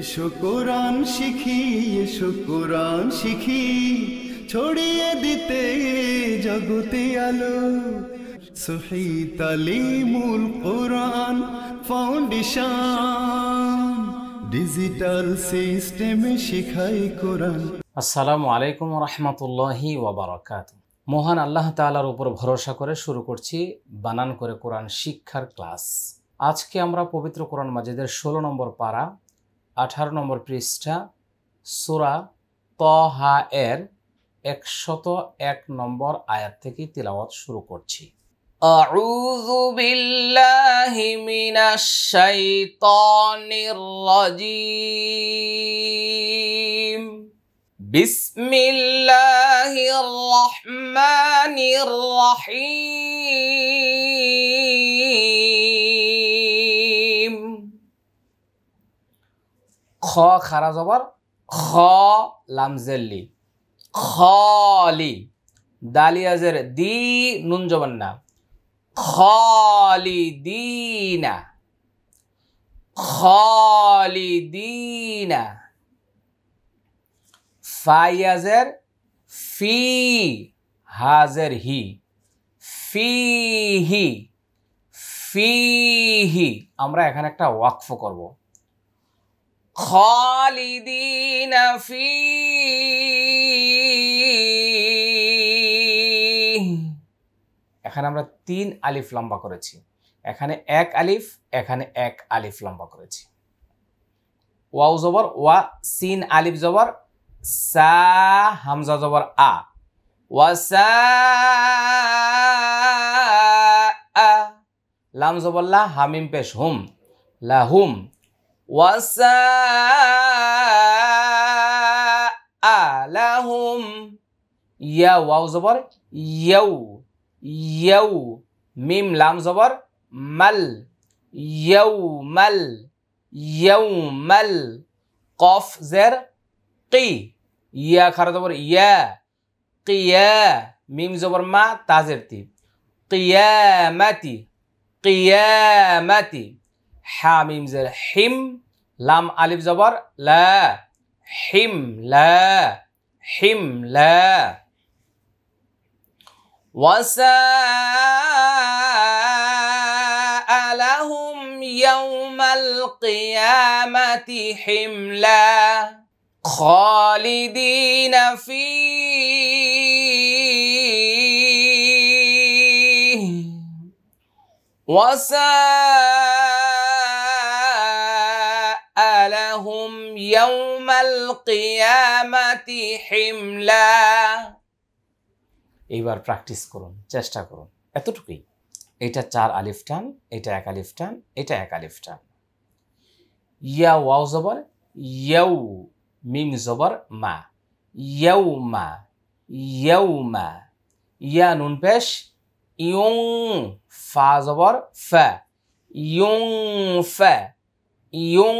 এসো কোরআন শিখি এসো কোরআন শিখি ছড়িয়ে দিতে জগতে আলো সহি মূল কোরআন ফাউন্ডেশন ডিজিটাল সিস্টেমে শিখাই কোরআন আসসালামু আলাইকুম রাহমাতুল্লাহি ওয়া বারাকাতু মহান আল্লাহ তাআলার উপর ভরসা করে শুরু করছি বানান করে কোরআন শিক্ষার ক্লাস আজকে আমরা পবিত্র কোরআন মাজিদের ষোলো নম্বর পাড়া আঠারো নম্বর পৃষ্ঠা সুরা তহা এর একশত এক নম্বর আয়াত থেকে তিলাওয়াত শুরু করছি أعوذ بالله من الشيطان الرجيم بسم الله الرحمن الرحيم খ খারা জবর খ লামজেল্লি খলি দালিয়াজের দি নুন জবর না খলিদিনা খলিদিনা ফাইয়াজের ফি হাজের হি ফি ফিহি ফিহি আমরা এখানে একটা ওয়াকফ করবো خالدين এখানে আমরা তিন আলিফ লম্বা করেছি এখানে এক আলিফ এখানে এক আলিফ লম্বা করেছি ওয়াউ জবর ওয়া সিন আলিফ জবর সা হামজা জবর আ আ লাম জবর লা হামিম পেশ হুম লাহুম لهم يو واو زبر يو يو ميم لام زبر مل يو مل يو مل قاف زر قي يا خرج زبر يا قيا ميم زبر ما تازرتي قيامتي قيامتي حاميم زر حم لام ألف زبر لا حم لا حم لا وساء لهم يوم القيامة حملا خالدين فيه وساء يوم القيامة حملا এইবার প্র্যাকটিস করুন চেষ্টা করুন এতটুকুই এটা চার আলিফ টান এটা এক আলিফ টান এটা এক আলিফ টান ইয়া ওয়াও জবর ইয়াউ মিম জবর মা ইয়াউ মা ইয়াউ মা ইয়া নুন পেশ ইয়ং ফা জবর ফা ইয়ং ফা ইয়ং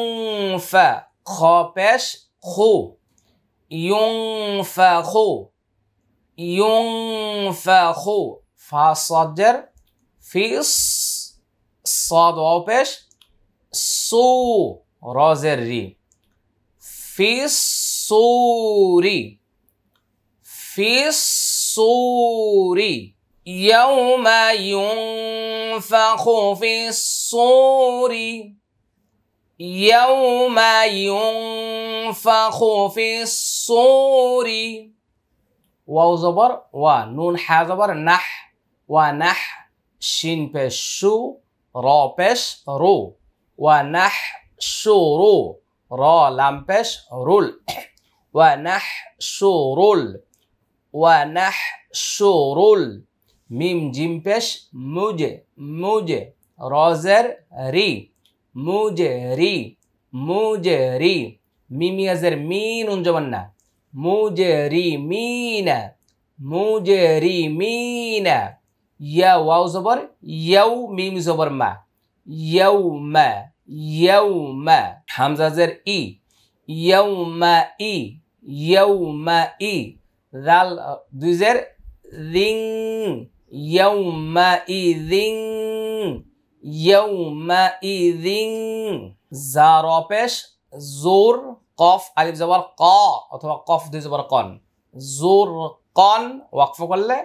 ফা خوابش خو یون فخو فا صدر فی صاد واپش سو رازر ري في الصوري في الصوري يوم ينفخ في سوری يوم ينفخ في الصور واو زبر ونون ح زبر نح ونح شين بش شو را بش رو ونح شورو را لم بش رول ونح شورول ونح شورول ميم جيم بش موجه موجه رازر ري মুজেরি মুজেরি মিমিয়াজের মিন উঞ্জমান না মুজেরি মিনা মুজেরি মিনা ইয়া ওয়াও জবর ইয়াউ মিম জবর মা ইয়াউ মা ইয়াউ মা হামজাজের ই ইয়াউ মা ই ইয়াউ মা ই দাল দুইজের রিং ইয়াউ মা ই রিং يومئذ زاروبش زور قاف الف জবর قا অথবা قاف دي জবর কন زور কন وقف করলে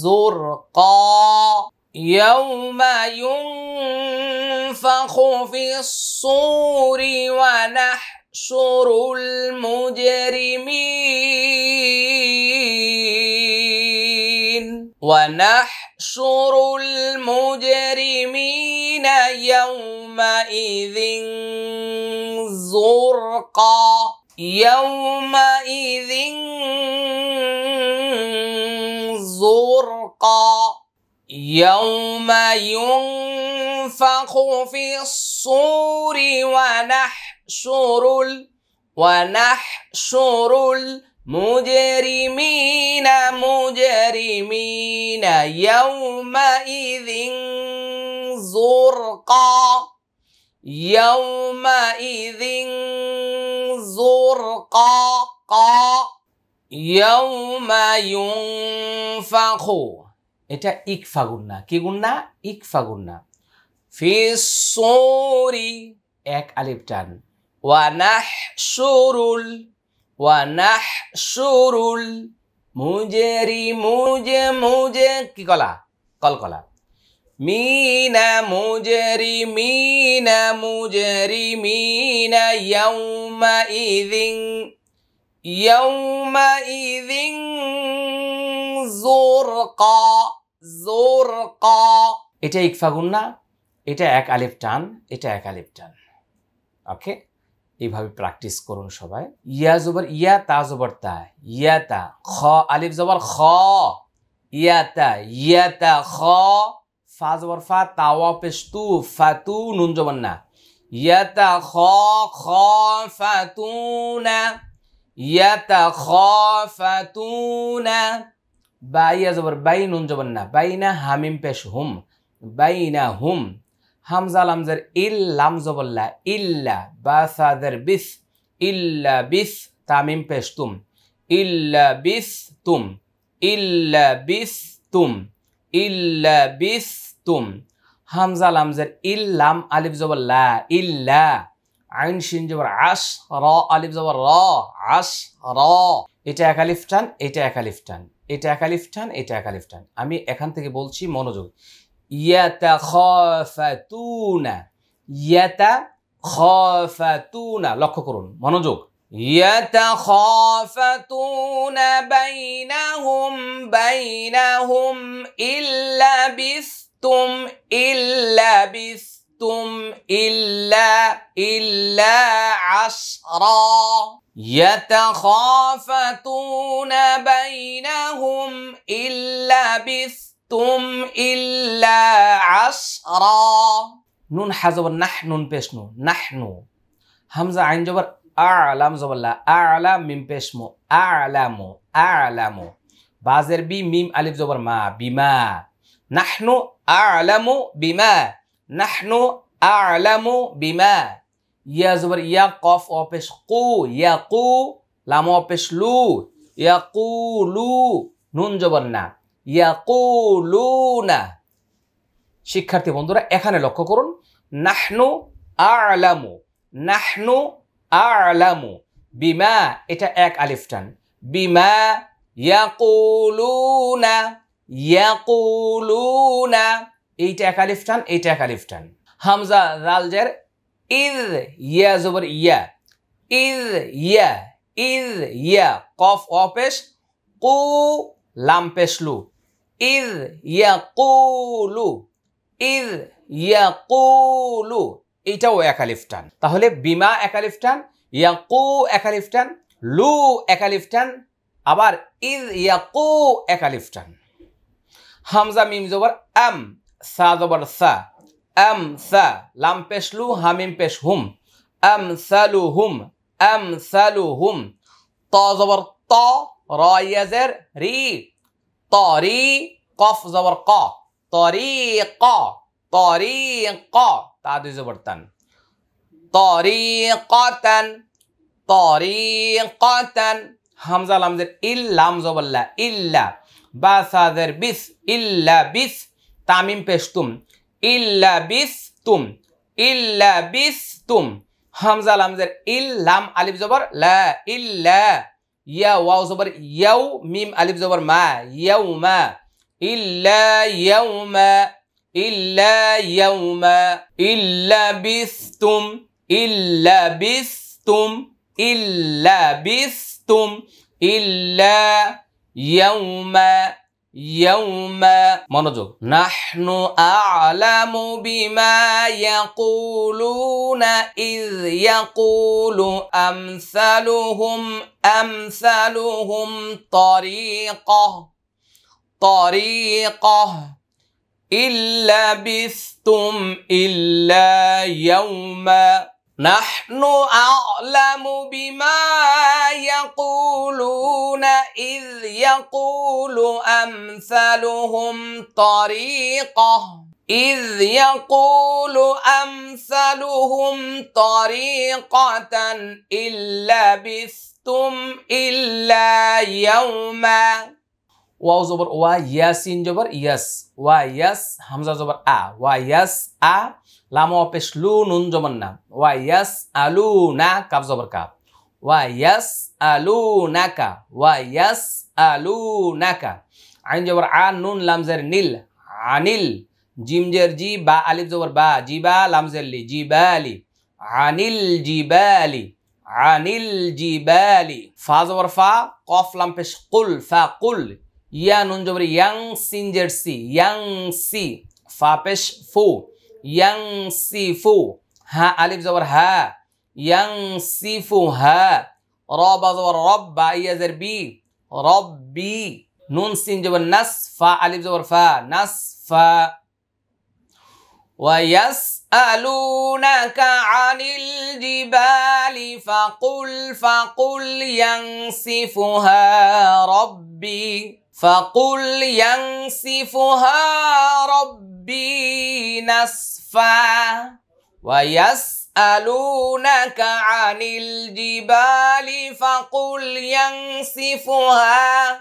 زور قا يوم ينفخ في الصور ونحشر المجرمين ونحشر نحشر المجرمين يومئذ زرقا يومئذ زرقا يوم ينفخ في الصور ونحشر ال ونحشر ال مجرمين مجرمين يومئذ زرقا يومئذ زرقا يوم ينفخ এটা ইকফা গুন্না কি গুন্না ইকফা গুন্না ফিসরি এক আলিফ টান ওয়ানাহশুরুল ওয়ানাহশুরুল মুজেরি মুজে মুজে কি কলা কলকলা মিনা মুজেরি মিনা মুজেরি মিনা ইয়াউমা ইদিং ইয়াউমা ইদিং জোর ক এটা ইকফাগুন না এটা এক আলিফ টান এটা এক আলিফ টান ওকে এইভাবে প্র্যাকটিস করুন সবাই ইয়া জবর ইয়া তা জবর তা ইয়া তা খ আলিফ জবর খ ইয়া তা ইয়া তা খ ফা জবর ফা তাওয়া পেস্তু ফাতু নুন জবর না ইয়া তা খ খ ফাতু না ইয়া তা খ ফাতু না বা ইয়া জবর বাই নুন জবর না বাই না হামিম পেশ হুম বাই না হুম হামজা লামজার ইল লাম জবল্লা ইল্লা বা সাদের বিস ইল্লা বিস তামিম পেশ তুম ইল্লা বিস তুম ইল্লা বিস তুম ইল্লা বিস তুম হামজা লামজার ইল আলিফ জবল্লা লা ইল্লা আইন শিন জবর আস র আলিফ জবর র আস র এটা এক আলিফ টান এটা এক আলিফ টান এটা এক আলিফ টান এটা এক আলিফ টান আমি এখান থেকে বলছি মনোযোগ يتخافتون يتخافتون লক্ষ্য করুন মনোযোগ يتخافتون بينهم بينهم إن لبثتم إن لبثتم إلا إلا عشرا يتخافتون بينهم إن لبثتم তুম ইল্লা আসরা নুন হাজবর নাহ নুন পেশনু নাহনু হামজা আইন জবর আলাম জবল্লা আলা মিম পেশমু আলামু আলামু বাজের বি মিম আলিফ জবর মা বিমা নাহনু আলামু বিমা নাহনু আলামু বিমা ইয়া জবর ইয়া কফ অপেশ কু ইয়া কু লাম অপেশ লু ইয়া কু লু নুন জবর না ইয়াকুলুনা শিক্ষার্থী বন্ধুরা এখানে লক্ষ্য করুন নাহনু আলামু নাহনু আলামু বিমা এটা এক আলিফটান বিমা ইয়াকুলুনা ইয়াকুলুনা এইটা এক আলিফটান এইটা এক আলিফটান হামজা রালজের ইজ ইয়া জবর ইয়া ইজ ইয়া ইজ ইয়া কফ অপেশ কু লাম্পেশলু ইদ ইয়াকুলু ইদ ইয়াকুলু এইটাও একালিফটান তাহলে বিমা একালিফ টান ইয়াকু একালিফ লু একালিফ টান আবার ইদ ইয়াকু একালিফ টান হামজা মিম জবর এম সা জবর সা এম সা লাম পেশ লু হামিম পেশ হুম এম সালু হুম এম সালু হুম ত জবর ত র ইয়াজের রি তরি কফ জবর ক তরি ক তরি ক তা দুই জবর তান তরি কতান তরি কতান হামজা লামজের ইল্লাম জবল্লা ইল্লা বা বিস ইল্লা বিস তামিম পেশতুম ইল্লা বিস তুম ইল্লা বিস তুম হামজা লামজের ইল্লাম আলিফ জবর লা ইল্লা يا واو زبر يو ميم ألف زبر ما يوم إلا يوم إلا يوم إلا بثتم إلا بثتم إلا بثتم إلا يوم يوما مرجو نحن أعلم بما يقولون إذ يقول أمثلهم أمثلهم طريقة طريقة إلا بثتم إلا يوم نحن أعلم بما يقولون إذ يقول أمثلهم طريقة إذ يقول أمثلهم طريقة إن لبثتم إلا يوما واو زبر وا ياسين جبر يس وا يس همزة زبر آ وا يس آ লাম নুন জমন না ওয়া ইয়াস আলু না কাপ জবর কাপ ওয়া ইয়াস আলু নাকা ওয়া ইয়াস আলু নাকা আইন জবর আ নুন লামজের নীল আনিল জিমজের জি বা আলিফ জবর বা জিবা লামজের লি জিবা আলি আনিল জিবা আলি আনিল জিবালি ফা জবর ফা কফ লাম্পেশ কুল ফা কুল ইয়া নুন জবর ইয়াং সিনজের সি ইয়াং সি ফা পেশ ফু ينسفو ها ألف زور ها ينسفها iya بزور رب إيا زر بي ربي نون سين جبر نصف ألف fa فا نصف ويسألونك عن الجبال فقل فقل ينسفها ربي فقل ينسفها ربي نسفا ويسألونك عن الجبال فقل ينسفها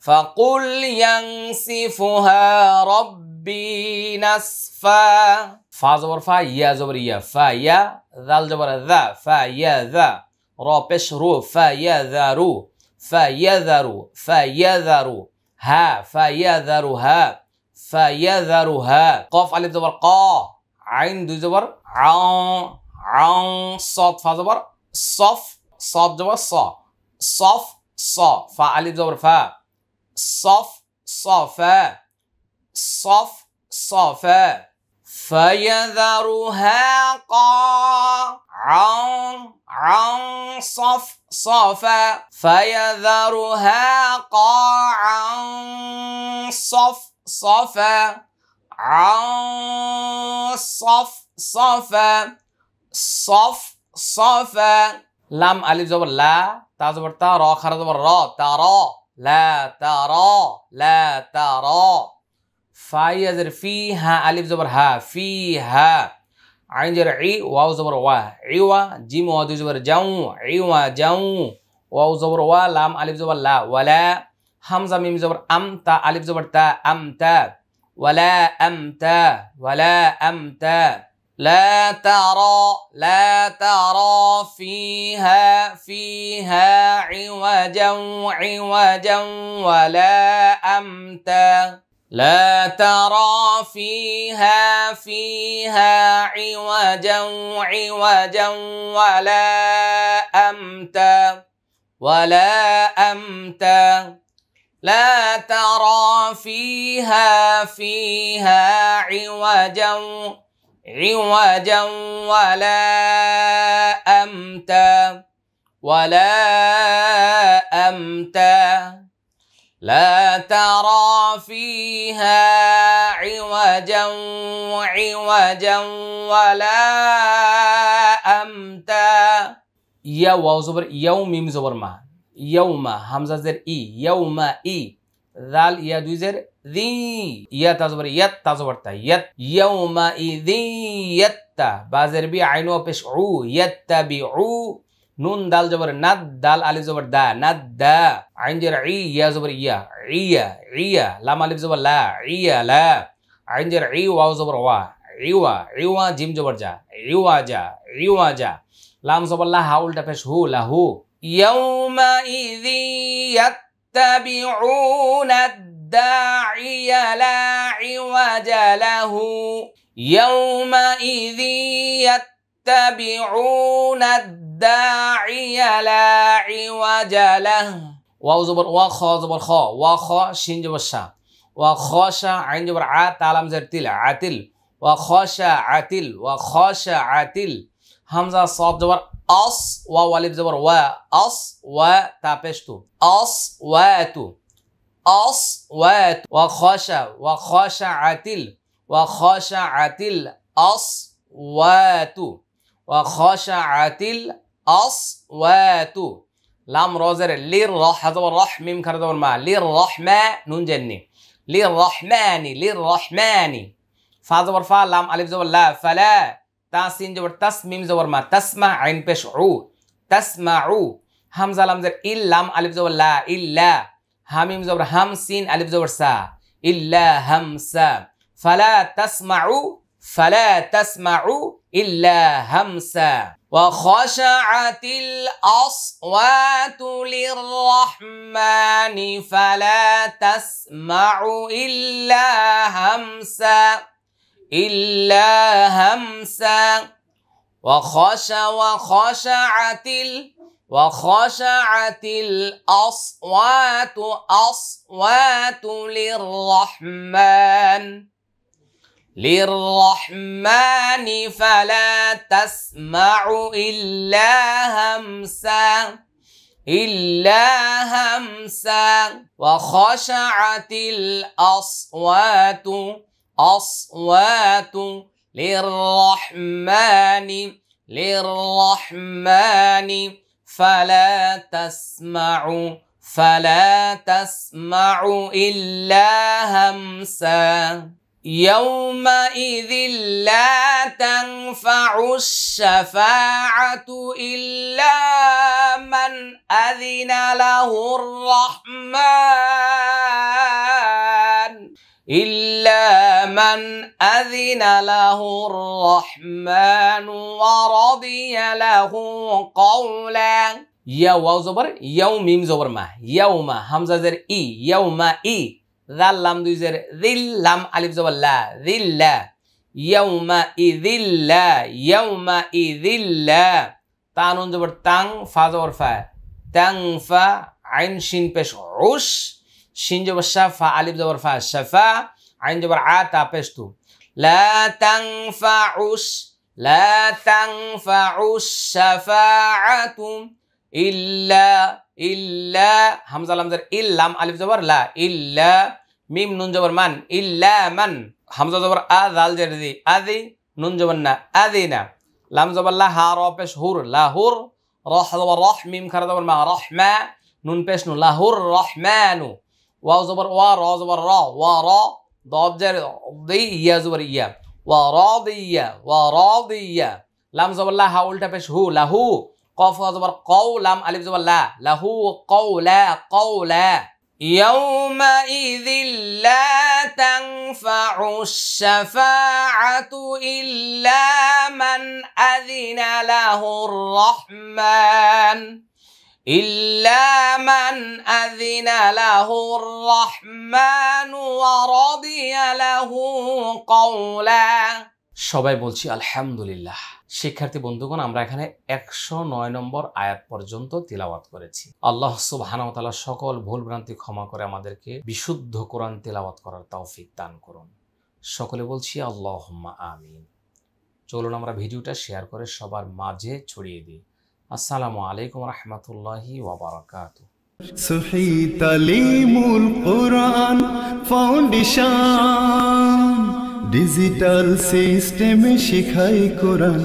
فقل ينسفها ربي نسفا فازور فا يا زبر يا فا يا ذا الجبر ذا فا يا ذا را بش رو فا يا ذا رو فيذر فيذر ها فيذر ها فيذر ها قاف على زبر قا عين دو زبر عن عن صاد فا زبر صف صاد زبر صا صف صا فا على زبر فا صف صفا صف صفا فيذرها قاعا عن صف صفا فيذرها قاعا صف صفا عن صف صفا صف صفا لم ألف زبر لا تا زبر تا را خر زبر را تا را لا ترى لا ترى فايزر فيها ألف زبر ها فيها عين جر عي واو زبر وا عيوا جيم واو زبر جاو عيوا جاو واو زبر وا لام ألف زبر لا ولا همزة ميم زبر أم تا ألف زبر تا أم تا ولا أم تا ولا أم تا لا ترى لا ترى فيها فيها عوجا عوجا ولا أمتا لا ترى فيها فيها عوجا عوجا ولا أمتا ولا أمتا لا ترى فيها فيها عوجا عوجا ولا أمتا ولا أمتا لا ترى فيها عوجا وعوجا ولا أمتا يا واو زبر يوم ميم زبر ما يوم همزة زر إي يوم إي ذال يا دوي زر ذي يا تزبر يت تزبر تا يت يوم ذي يت بازر بي عينو بشعو يتبعو نون دال جبر ند دال الف جبر دا ند دا عين جر عي يا جبر يا عيا عيا لام الف جبر لا عيا لا عين جر عي واو جبر وا عيوا عيوا جيم جبر جا عيوا جا عيوا جا لام جبر لا هاول تفش هو لا هو يومئذ يتبعون الداعي لا عوج له يومئذ يتبعون الداعي الداعي لا عوج له واو زبر وا وخا زبر خا وخا شين زبر شا وخاشا عين زبر ع تعلم زر تل عتل وخاشا عتل وخاشا عتل همزة صاد زبر أص ووالب زبر و أص وتابشتو أص واتو أص وات وخاشا وخاشا عتل وخاشا عتل أص واتو وخاشعت আস ওয়াতু লাম রজের লির রহ হাজবর রহ মিম খার জবর মা লির রহমা নুন জেননি লির রহমানি লির রহমানি ফা জবর ফা লাম আলিফ জবর লা ফালা তাসিন জবর তাস মিম জবর মা তাসমা আইন পেশ উ তাসমা উ হামজা লাম জের ইল লাম আলিফ জবর লা ইল্লা হামিম জবর হাম সিন আলিফ জবর সা ইল্লা হামসা ফালা তাসমাউ ফালা তাসমাউ ইল্লা হাম সা وخشعت الأصوات للرحمن فلا تسمع إلا همسا إلا همسا وخش وخشعت ال وخشعت الأصوات أصوات للرحمن للرحمن فلا تسمع إلا همسا إلا همسا وخشعت الأصوات أصوات للرحمن للرحمن فلا تسمع فلا تسمع إلا همسا يومئذ لا تنفع الشفاعة إلا من أذن له الرحمن إلا من أذن له الرحمن ورضي له قولا يا واو زبر يوم ميم زبر ما يوم همزة زر إي يوم إي দাল লাম দুই জের দিল লাম আলিফ জবাল্লা দিল্লা ইয়াউমা ইদিল্লা ইয়াউমা ইদিল্লা তা নুন জবর তাং ফা জবর ফা তাং ফা আইন শিন পেশ উস শিন জবর শা ফা আলিফ জবর ফা শাফা আইন জবর আ তা পেশ তু লা তাং ফা উস লা তাং ফা উস শাফা আতুম ইল্লা ইল্লা হামজা লামজার ইল্লাম আলিফ জবর লা ইল্লা মিম নুন জবর মান ইল্লা মান হামজা জবর আ দাল জেরি আদি নুন জবর না আদি না লাম জবর লা হা র পেশ হুর লাহুর রহ জবর রহ মিম খারা জবর মা রহমা নুন পেশ নু লাহুর রহমানু ওয়া জবর ওয়া র জবর র ওয়া র ইয়া جر ضي يا زبر يا وراضية وراضية لام زبر হা উল্টা পেশ হু লাহু قاف زبر قولم الف زبر لا له قولا قولا يومئذ لا تنفع الشفاعة إلا من أذن له الرحمن إلا من أذن له الرحمن ورضي له قولاً সবাই বলছি আলহামদুলিল্লাহ শিক্ষার্থী বন্ধুগণ আমরা এখানে একশো নয় নম্বর আয়াত পর্যন্ত তিলাওয়াত করেছি আল্লাহ সুবাহানতালা সকল ভুল ভ্রান্তি ক্ষমা করে আমাদেরকে বিশুদ্ধ কোরআন তিলাওয়াত করার তৌফিক দান করুন সকলে বলছি আল্লাহ আমিন চলুন আমরা ভিডিওটা শেয়ার করে সবার মাঝে ছড়িয়ে দিই আসসালামু আলাইকুম রহমতুল্লাহি ওবরাকাত সুফি ফাউন্ডেশন ডিজিটাল সিস্টেমে শিখাই কোরআন